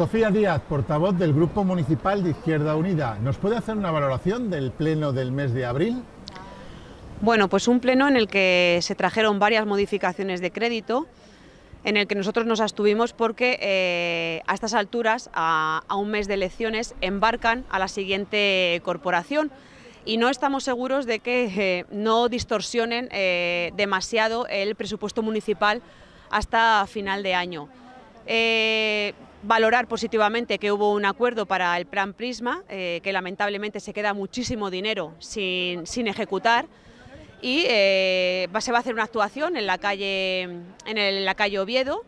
Sofía Díaz, portavoz del Grupo Municipal de Izquierda Unida, ¿nos puede hacer una valoración del pleno del mes de abril? Bueno, pues un pleno en el que se trajeron varias modificaciones de crédito, en el que nosotros nos abstuvimos porque eh, a estas alturas, a, un mes de elecciones, embarcan a la siguiente corporación y no estamos seguros de que eh, no distorsionen eh, demasiado el presupuesto municipal hasta final de año. Eh, valorar positivamente que hubo un acuerdo para el plan Prisma, eh, que lamentablemente se queda muchísimo dinero sin, ejecutar y eh, se va a hacer una actuación en la calle, en la calle Oviedo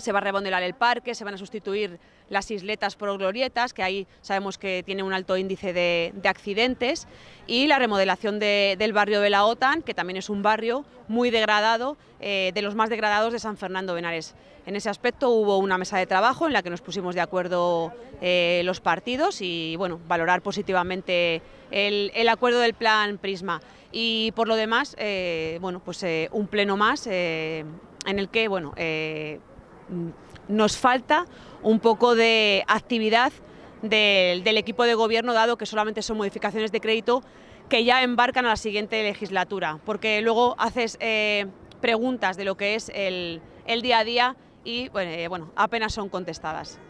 se va a remodelar el parque, se van a sustituir las isletas por glorietas, que ahí sabemos que tiene un alto índice de, accidentes, y la remodelación del barrio de la OTAN, que también es un barrio muy degradado, eh, de los más degradados de San Fernando Benares. En ese aspecto hubo una mesa de trabajo en la que nos pusimos de acuerdo eh, los partidos y bueno, valorar positivamente el, acuerdo del plan Prisma. Y por lo demás, eh, bueno, pues un pleno más en el que bueno, Mm, nos falta un poco de actividad del, equipo de gobierno, dado que solamente son modificaciones de crédito que ya embarcan a la siguiente legislatura, porque luego haces eh, preguntas de lo que es el, día a día y eh, apenas son contestadas.